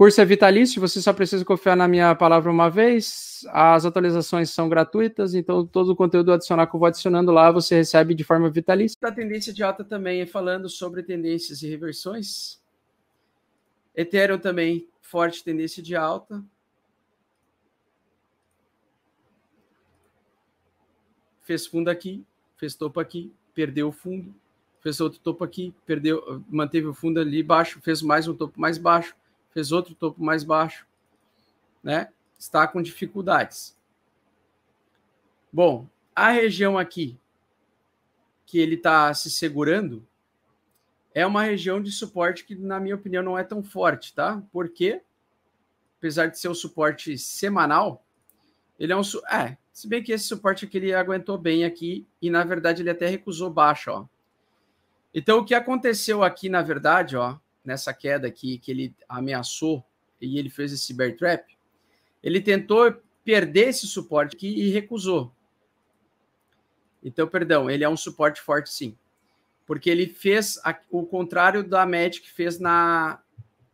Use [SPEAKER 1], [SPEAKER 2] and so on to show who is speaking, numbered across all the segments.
[SPEAKER 1] Curso é vitalício, você só precisa confiar na minha palavra uma vez. As atualizações são gratuitas, então todo o conteúdo adicional que eu vou adicionando lá você recebe de forma vitalícia. A tá tendência alta também é falando sobre tendências e reversões. Ethereum também, forte tendência de alta. Fez fundo aqui, fez topo aqui, perdeu o fundo, fez outro topo aqui, perdeu, manteve o fundo ali baixo, fez mais um topo mais baixo fez outro topo mais baixo, né? Está com dificuldades. Bom, a região aqui que ele está se segurando é uma região de suporte que, na minha opinião, não é tão forte, tá? Porque, apesar de ser um suporte semanal, ele é um. É, se bem que esse suporte aqui ele aguentou bem aqui e, na verdade, ele até recusou baixo, ó. Então, o que aconteceu aqui, na verdade, ó, nessa queda aqui que ele ameaçou e ele fez esse bear trap, ele tentou perder esse suporte aqui e recusou. Então, perdão, ele é um suporte forte sim. Porque ele fez a, o contrário da que fez na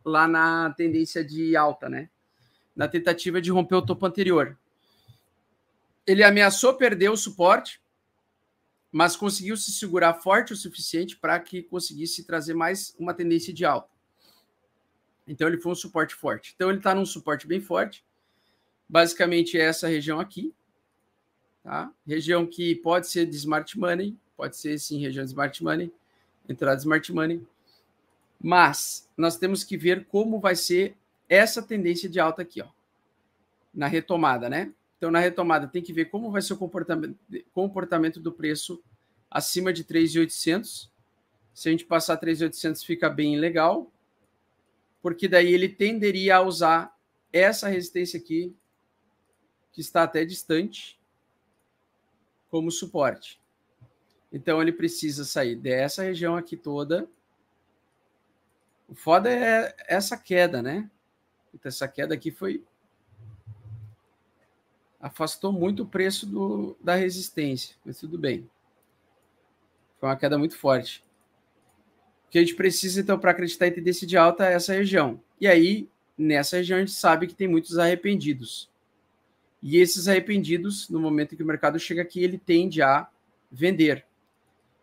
[SPEAKER 1] lá na tendência de alta, né? Na tentativa de romper o topo anterior. Ele ameaçou perder o suporte mas conseguiu se segurar forte o suficiente para que conseguisse trazer mais uma tendência de alta. Então ele foi um suporte forte. Então ele está num suporte bem forte. Basicamente é essa região aqui, tá? Região que pode ser de smart money, pode ser sim região de smart money, entrada de smart money. Mas nós temos que ver como vai ser essa tendência de alta aqui, ó, na retomada, né? Então, na retomada, tem que ver como vai ser o comportamento, comportamento do preço acima de 3,800. Se a gente passar 3,800, fica bem legal, porque daí ele tenderia a usar essa resistência aqui, que está até distante, como suporte. Então, ele precisa sair dessa região aqui toda. O foda é essa queda, né? Então, essa queda aqui foi afastou muito o preço do, da resistência, mas tudo bem. Foi uma queda muito forte. O que a gente precisa, então, para acreditar em tendência de alta é essa região. E aí, nessa região, a gente sabe que tem muitos arrependidos. E esses arrependidos, no momento em que o mercado chega aqui, ele tende a vender.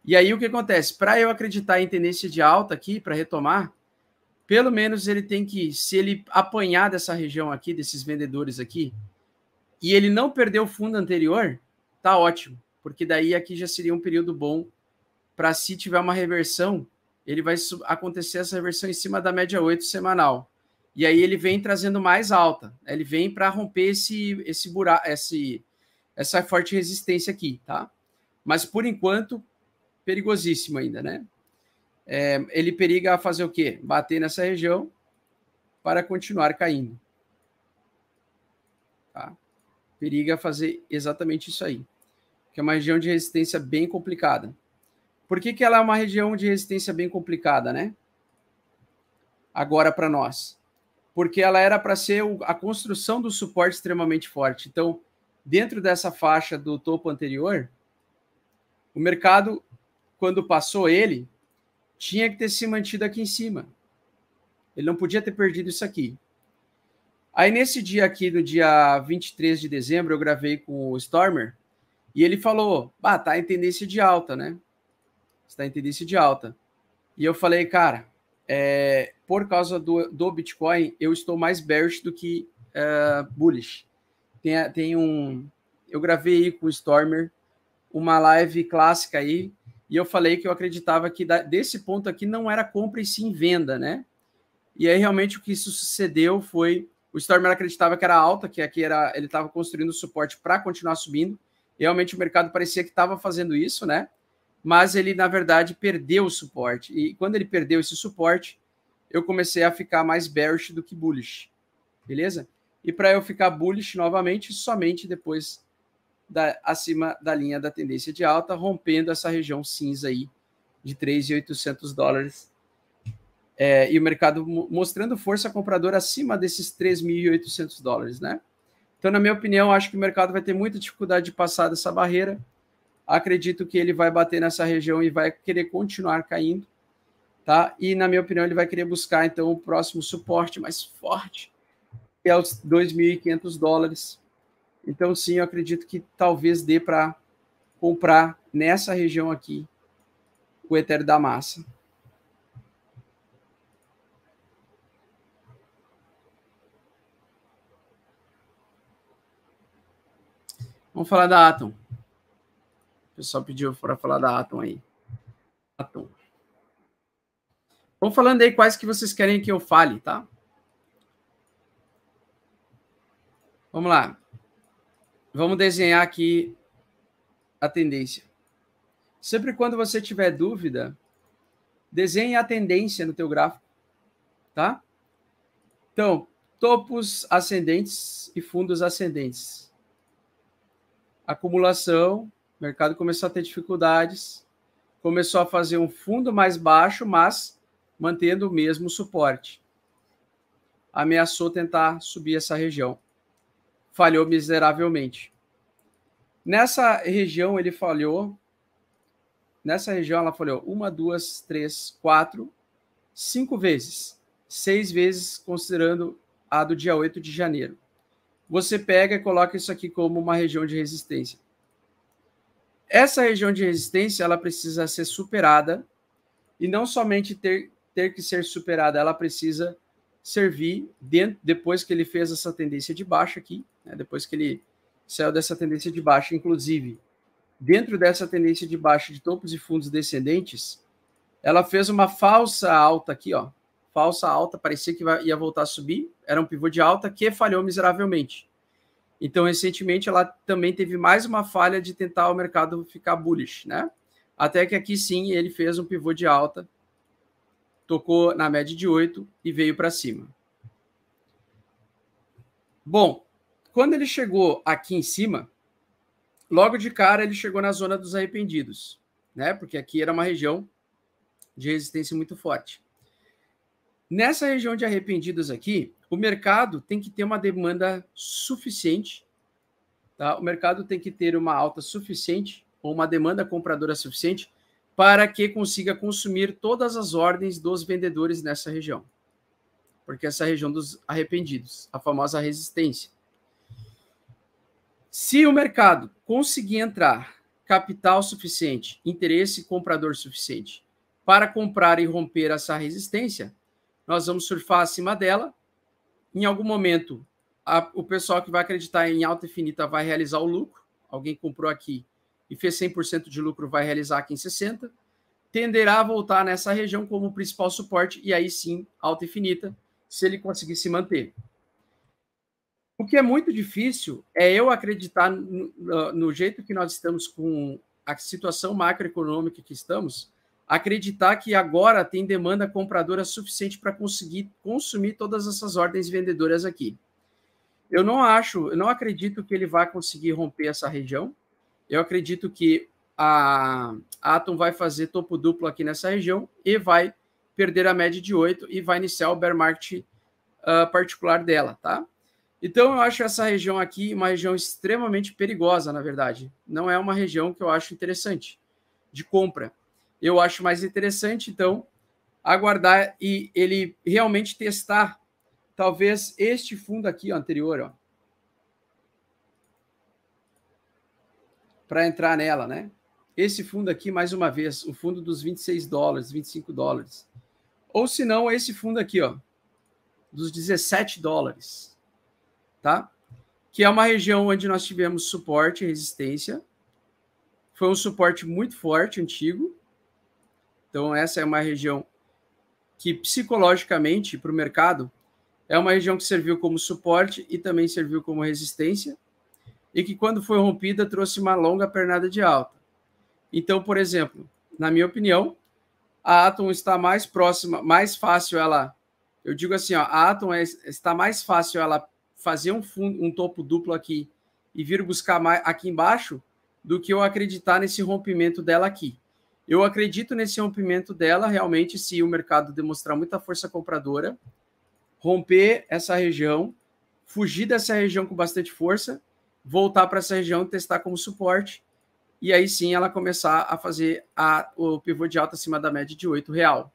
[SPEAKER 1] E aí, o que acontece? Para eu acreditar em tendência de alta aqui, para retomar, pelo menos ele tem que, se ele apanhar dessa região aqui, desses vendedores aqui, e ele não perdeu o fundo anterior, tá ótimo, porque daí aqui já seria um período bom para se tiver uma reversão, ele vai acontecer essa reversão em cima da média 8 semanal. E aí ele vem trazendo mais alta, ele vem para romper esse esse buraco, esse essa forte resistência aqui, tá? Mas por enquanto perigosíssimo ainda, né? É, ele periga a fazer o quê? Bater nessa região para continuar caindo periga é fazer exatamente isso aí, que é uma região de resistência bem complicada. Por que, que ela é uma região de resistência bem complicada, né? Agora para nós. Porque ela era para ser a construção do suporte extremamente forte. Então, dentro dessa faixa do topo anterior, o mercado, quando passou ele, tinha que ter se mantido aqui em cima. Ele não podia ter perdido isso aqui. Aí nesse dia aqui, no dia 23 de dezembro, eu gravei com o Stormer e ele falou: Ah, tá em tendência de alta, né? Está em tendência de alta. E eu falei, cara, é, por causa do, do Bitcoin, eu estou mais bearish do que uh, bullish. Tem, tem um. Eu gravei aí com o Stormer uma live clássica aí, e eu falei que eu acreditava que da, desse ponto aqui não era compra e sim venda, né? E aí realmente o que isso sucedeu foi o Stormer acreditava que era alta, que aqui era, ele estava construindo suporte para continuar subindo. Realmente o mercado parecia que estava fazendo isso, né? Mas ele, na verdade, perdeu o suporte. E quando ele perdeu esse suporte, eu comecei a ficar mais bearish do que bullish. Beleza? E para eu ficar bullish novamente, somente depois da, acima da linha da tendência de alta, rompendo essa região cinza aí de 3.800 dólares é, e o mercado mostrando força compradora acima desses 3.800 dólares, né? Então, na minha opinião, acho que o mercado vai ter muita dificuldade de passar dessa barreira. Acredito que ele vai bater nessa região e vai querer continuar caindo, tá? E, na minha opinião, ele vai querer buscar, então, o próximo suporte mais forte, que é os 2.500 dólares. Então, sim, eu acredito que talvez dê para comprar nessa região aqui o Ethereum da massa. Vamos falar da Atom. O pessoal pediu para falar da Atom aí. Atom. Vou falando aí quais que vocês querem que eu fale, tá? Vamos lá. Vamos desenhar aqui a tendência. Sempre quando você tiver dúvida, desenhe a tendência no teu gráfico, tá? Então, topos ascendentes e fundos ascendentes acumulação, o mercado começou a ter dificuldades, começou a fazer um fundo mais baixo, mas mantendo o mesmo suporte. Ameaçou tentar subir essa região. Falhou miseravelmente. Nessa região ele falhou. Nessa região ela falhou uma, duas, três, quatro, cinco vezes. Seis vezes, considerando a do dia 8 de janeiro você pega e coloca isso aqui como uma região de resistência. Essa região de resistência ela precisa ser superada e não somente ter, ter que ser superada, ela precisa servir dentro, depois que ele fez essa tendência de baixa aqui, né, depois que ele saiu dessa tendência de baixa, inclusive dentro dessa tendência de baixa de topos e fundos descendentes, ela fez uma falsa alta aqui, ó, falsa alta, parecia que ia voltar a subir, era um pivô de alta que falhou miseravelmente. Então, recentemente, ela também teve mais uma falha de tentar o mercado ficar bullish, né? Até que aqui sim ele fez um pivô de alta, tocou na média de 8 e veio para cima. Bom, quando ele chegou aqui em cima, logo de cara ele chegou na zona dos arrependidos, né? Porque aqui era uma região de resistência muito forte. Nessa região de arrependidos aqui, o mercado tem que ter uma demanda suficiente, tá? O mercado tem que ter uma alta suficiente ou uma demanda compradora suficiente para que consiga consumir todas as ordens dos vendedores nessa região. Porque essa região dos arrependidos, a famosa resistência. Se o mercado conseguir entrar capital suficiente, interesse comprador suficiente para comprar e romper essa resistência, nós vamos surfar acima dela. Em algum momento, a, o pessoal que vai acreditar em alta infinita vai realizar o lucro. Alguém comprou aqui e fez 100% de lucro, vai realizar aqui em 60. Tenderá a voltar nessa região como principal suporte e aí sim alta infinita, se ele conseguir se manter. O que é muito difícil é eu acreditar no, no jeito que nós estamos com a situação macroeconômica que estamos, acreditar que agora tem demanda compradora suficiente para conseguir consumir todas essas ordens vendedoras aqui. Eu não acho, eu não acredito que ele vai conseguir romper essa região. Eu acredito que a Atom vai fazer topo duplo aqui nessa região e vai perder a média de 8 e vai iniciar o bear market uh, particular dela, tá? Então eu acho essa região aqui uma região extremamente perigosa, na verdade. Não é uma região que eu acho interessante de compra eu acho mais interessante, então, aguardar e ele realmente testar, talvez, este fundo aqui, ó, anterior, ó. Para entrar nela, né? Esse fundo aqui, mais uma vez, o fundo dos 26 dólares, 25 dólares. Ou se não, esse fundo aqui, ó, dos 17 dólares, tá? Que é uma região onde nós tivemos suporte e resistência. Foi um suporte muito forte, antigo, então, essa é uma região que, psicologicamente, para o mercado, é uma região que serviu como suporte e também serviu como resistência, e que, quando foi rompida, trouxe uma longa pernada de alta. Então, por exemplo, na minha opinião, a Atom está mais próxima, mais fácil ela. Eu digo assim, ó, a Atom é, está mais fácil ela fazer um, fundo, um topo duplo aqui e vir buscar mais aqui embaixo do que eu acreditar nesse rompimento dela aqui. Eu acredito nesse rompimento dela, realmente, se o mercado demonstrar muita força compradora, romper essa região, fugir dessa região com bastante força, voltar para essa região, testar como suporte, e aí sim ela começar a fazer a, o pivô de alta acima da média de R$ real.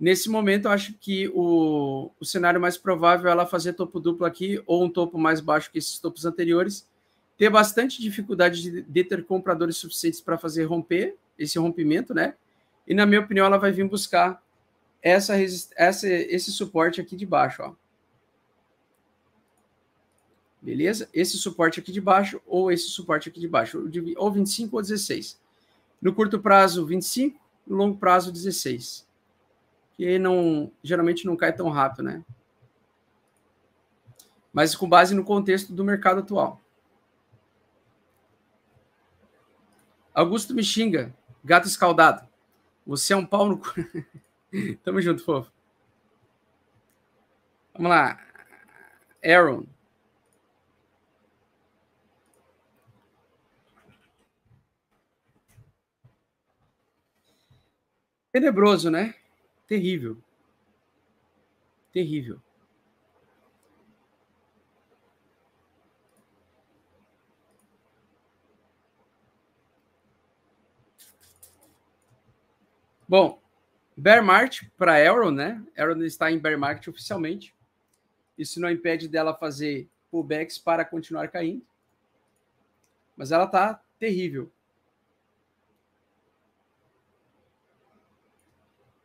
[SPEAKER 1] Nesse momento, eu acho que o, o cenário mais provável é ela fazer topo duplo aqui, ou um topo mais baixo que esses topos anteriores, ter bastante dificuldade de, de ter compradores suficientes para fazer romper, esse rompimento, né? E na minha opinião, ela vai vir buscar essa, essa esse suporte aqui de baixo, ó. Beleza? Esse suporte aqui de baixo ou esse suporte aqui de baixo, ou 25 ou 16. No curto prazo, 25, no longo prazo, 16. Que não, geralmente não cai tão rápido, né? Mas com base no contexto do mercado atual. Augusto me xinga. Gato escaldado. Você é um pau no. Tamo junto, fofo. Vamos lá. Aaron. Tenebroso, né? Terrível. Terrível. Bom, bear market para Aaron, né? Aaron está em bear market oficialmente. Isso não impede dela fazer pullbacks para continuar caindo. Mas ela está terrível.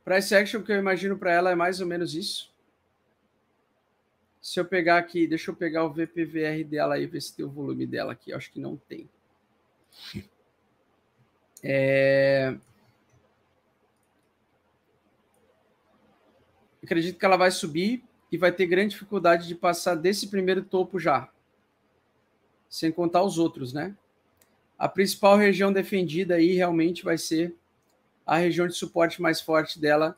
[SPEAKER 1] Price action que eu imagino para ela é mais ou menos isso. Se eu pegar aqui, deixa eu pegar o VPVR dela aí, ver se tem o volume dela aqui. Acho que não tem. É, acredito que ela vai subir e vai ter grande dificuldade de passar desse primeiro topo já, sem contar os outros, né? A principal região defendida aí realmente vai ser a região de suporte mais forte dela,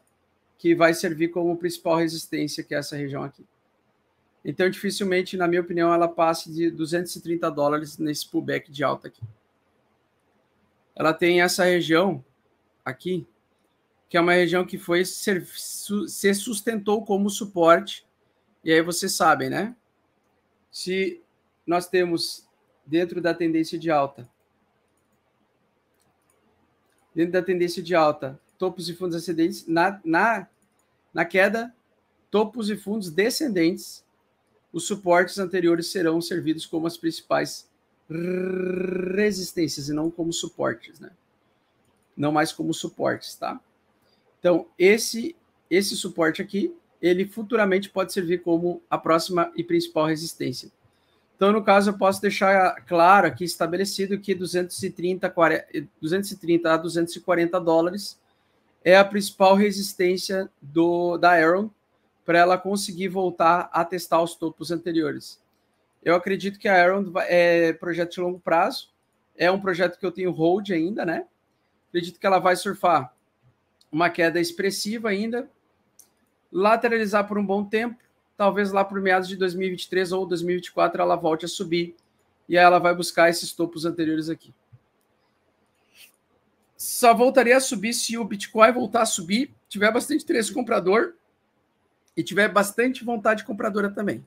[SPEAKER 1] que vai servir como principal resistência, que é essa região aqui. Então, dificilmente, na minha opinião, ela passe de 230 dólares nesse pullback de alta aqui. Ela tem essa região aqui, que é uma região que foi ser, se sustentou como suporte. E aí vocês sabem, né? Se nós temos dentro da tendência de alta, dentro da tendência de alta, topos e fundos ascendentes, na, na, na queda, topos e fundos descendentes, os suportes anteriores serão servidos como as principais resistências e não como suportes, né? Não mais como suportes, tá? Então, esse, esse suporte aqui, ele futuramente pode servir como a próxima e principal resistência. Então, no caso, eu posso deixar claro aqui estabelecido que 230, 230 a 240 dólares é a principal resistência do da Aaron para ela conseguir voltar a testar os topos anteriores. Eu acredito que a Aaron é projeto de longo prazo, é um projeto que eu tenho hold ainda, né? Acredito que ela vai surfar uma queda expressiva ainda, lateralizar por um bom tempo, talvez lá por meados de 2023 ou 2024 ela volte a subir e aí ela vai buscar esses topos anteriores aqui. Só voltaria a subir se o Bitcoin voltar a subir, tiver bastante interesse comprador e tiver bastante vontade compradora também.